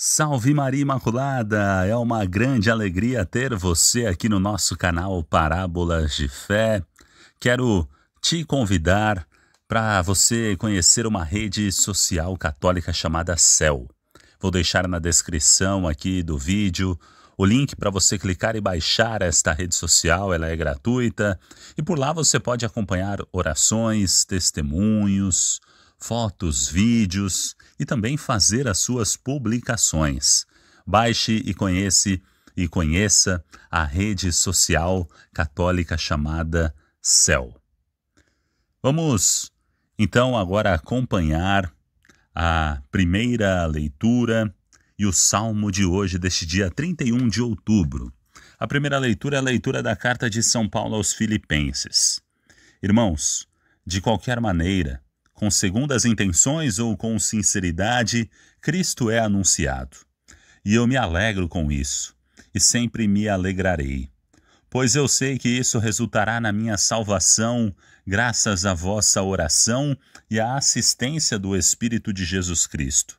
Salve Maria Imaculada! É uma grande alegria ter você aqui no nosso canal Parábolas de Fé. Quero te convidar para você conhecer uma rede social católica chamada Céu. Vou deixar na descrição aqui do vídeo o link para você clicar e baixar esta rede social, ela é gratuita e por lá você pode acompanhar orações, testemunhos, fotos, vídeos e também fazer as suas publicações. Baixe e conhece e conheça a rede social católica chamada Céu. Vamos então agora acompanhar a primeira leitura e o salmo de hoje deste dia 31 de outubro. A primeira leitura é a leitura da carta de São Paulo aos Filipenses. Irmãos, de qualquer maneira, com segundas intenções ou com sinceridade, Cristo é anunciado. E eu me alegro com isso, e sempre me alegrarei, pois eu sei que isso resultará na minha salvação, graças à vossa oração e à assistência do Espírito de Jesus Cristo.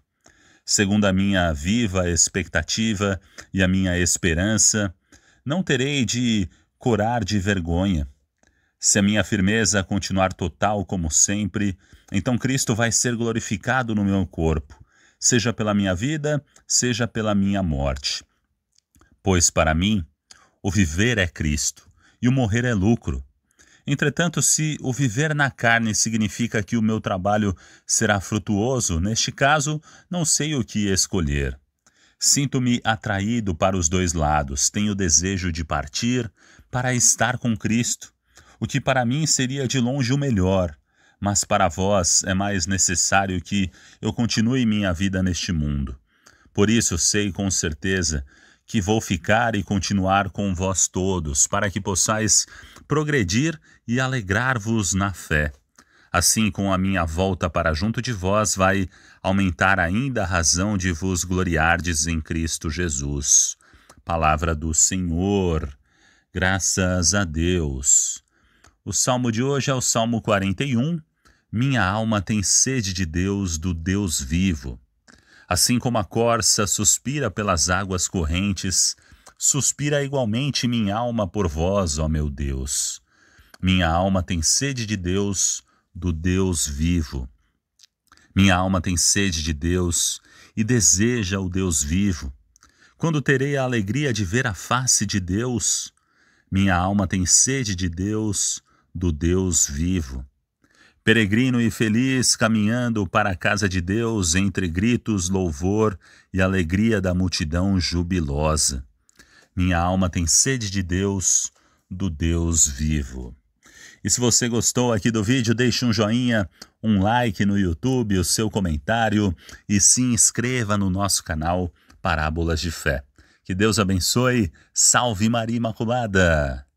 Segundo a minha viva expectativa e a minha esperança, não terei de corar de vergonha se a minha firmeza continuar total como sempre, então Cristo vai ser glorificado no meu corpo, seja pela minha vida, seja pela minha morte. Pois para mim, o viver é Cristo e o morrer é lucro. Entretanto, se o viver na carne significa que o meu trabalho será frutuoso, neste caso, não sei o que escolher. Sinto-me atraído para os dois lados, tenho desejo de partir para estar com Cristo o que para mim seria de longe o melhor, mas para vós é mais necessário que eu continue minha vida neste mundo. Por isso sei com certeza que vou ficar e continuar com vós todos, para que possais progredir e alegrar-vos na fé. Assim, com a minha volta para junto de vós, vai aumentar ainda a razão de vos gloriardes em Cristo Jesus. Palavra do Senhor. Graças a Deus. O salmo de hoje é o Salmo 41. Minha alma tem sede de Deus, do Deus vivo. Assim como a corça suspira pelas águas correntes, suspira igualmente minha alma por vós, ó meu Deus. Minha alma tem sede de Deus, do Deus vivo. Minha alma tem sede de Deus e deseja o Deus vivo. Quando terei a alegria de ver a face de Deus? Minha alma tem sede de Deus, do Deus vivo. Peregrino e feliz, caminhando para a casa de Deus entre gritos, louvor e alegria da multidão jubilosa. Minha alma tem sede de Deus, do Deus vivo. E se você gostou aqui do vídeo, deixe um joinha, um like no YouTube, o seu comentário e se inscreva no nosso canal Parábolas de Fé. Que Deus abençoe. Salve Maria Imaculada!